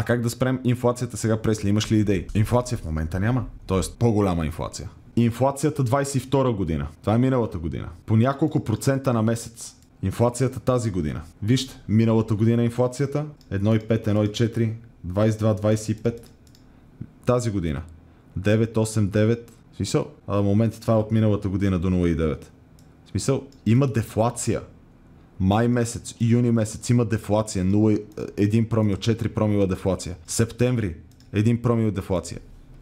А как да спрем инфлацията сега, Пресли? Имаш ли идеи? Инфлация в момента няма. Тоест по-голяма инфлация. Инфлацията 22 година. Това е миналата година. По няколко процента на месец. Инфлацията тази година. Вижте, миналата година инфлацията 1,5, 1,4, 22, 25. Тази година 9, 8, 9. В смисъл, а в момента това е от миналата година до 0,9. В смисъл, има дефлация. Май месец, юни месец има дефлация, 0, 1 е, промил, 4 промила дефлация. Септември, 1 промил дефлация.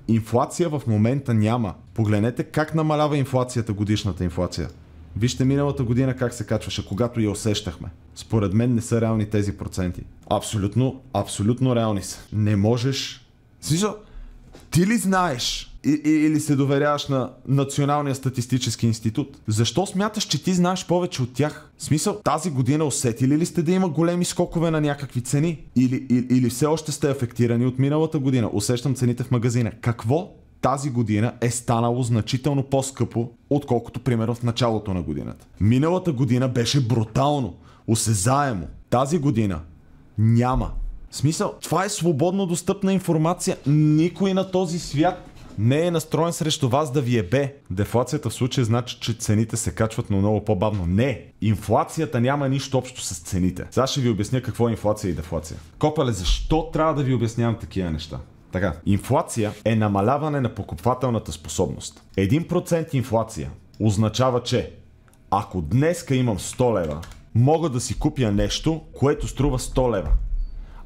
Инфлация в момента няма. Погледнете как намалява инфлацията, годишната инфлация. Вижте миналата година как се качваше, когато я усещахме. Според мен не са реални тези проценти. Абсолютно, абсолютно реални са. Не можеш... Смисъл, ти ли знаеш или се доверяваш на Националния статистически институт? Защо смяташ, че ти знаеш повече от тях? В смисъл, тази година усетили ли сте да има големи скокове на някакви цени? Или, или, или все още сте афектирани от миналата година? Усещам цените в магазина. Какво тази година е станало значително по-скъпо, отколкото примерно в началото на годината. Миналата година беше брутално, осезаемо. Тази година няма. В смисъл, това е свободно достъпна информация. Никой на този свят не е настроен срещу вас да ви е бе. Дефлацията в случая значи, че цените се качват, но много по-бавно. Не! Инфлацията няма нищо общо с цените. Сега ще ви обясня какво е инфлация и дефлация. Копале, защо трябва да ви обяснявам такива неща? Така, инфлация е намаляване на покупателната способност. 1% инфлация означава, че ако днеска имам 100 лева, мога да си купя нещо, което струва 100 лева.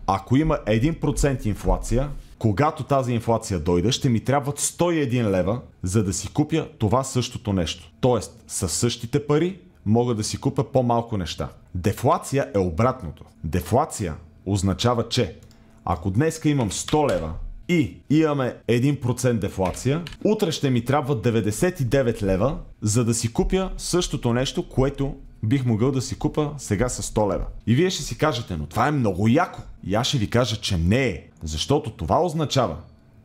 Ако има 1% инфлация, когато тази инфлация дойде, ще ми трябват 101 лева, за да си купя това същото нещо. Тоест, със същите пари мога да си купя по-малко неща. Дефлация е обратното. Дефлация означава, че ако днеска имам 100 лева и имаме 1% дефлация, утре ще ми трябва 99 лева, за да си купя същото нещо, което бих могъл да си купа сега с 100 лева. И вие ще си кажете, но това е много яко. И аз ще ви кажа, че не е. Защото това означава,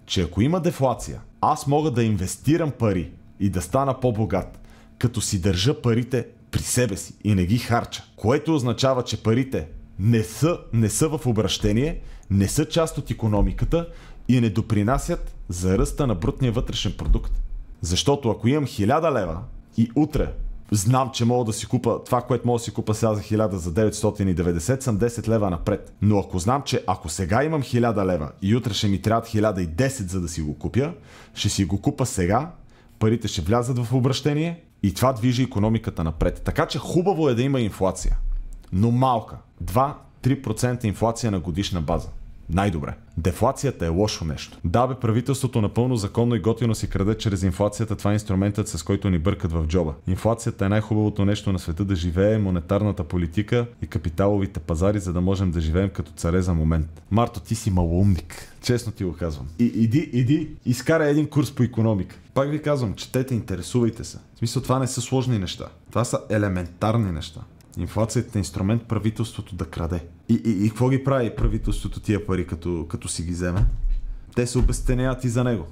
че ако има дефлация, аз мога да инвестирам пари и да стана по-богат, като си държа парите при себе си и не ги харча. Което означава, че парите не са, не са в обращение, не са част от економиката и не допринасят за ръста на брутния вътрешен продукт. Защото ако имам 1000 лева и утре знам, че мога да си купа това, което мога да си купа сега за 1000 за 990, съм 10 лева напред. Но ако знам, че ако сега имам 1000 лева и утре ще ми трябва 1010 за да си го купя, ще си го купа сега, парите ще влязат в обращение и това движи економиката напред. Така че хубаво е да има инфлация, но малка. 2-3% инфлация на годишна база. Най-добре. Дефлацията е лошо нещо. Да, бе, правителството напълно законно и готино си краде чрез инфлацията. Това е инструментът, с който ни бъркат в джоба. Инфлацията е най-хубавото нещо на света да живее, монетарната политика и капиталовите пазари, за да можем да живеем като царе за момент. Марто, ти си малоумник. Честно ти го казвам. И, иди, иди, изкара един курс по економика. Пак ви казвам, четете, интересувайте се. В смисъл, това не са сложни неща. Това са елементарни неща. Инфлацията е инструмент правителството да краде. И, и, и какво ги прави правителството тия пари, като, като си ги вземе? Те се обестеняват и за него.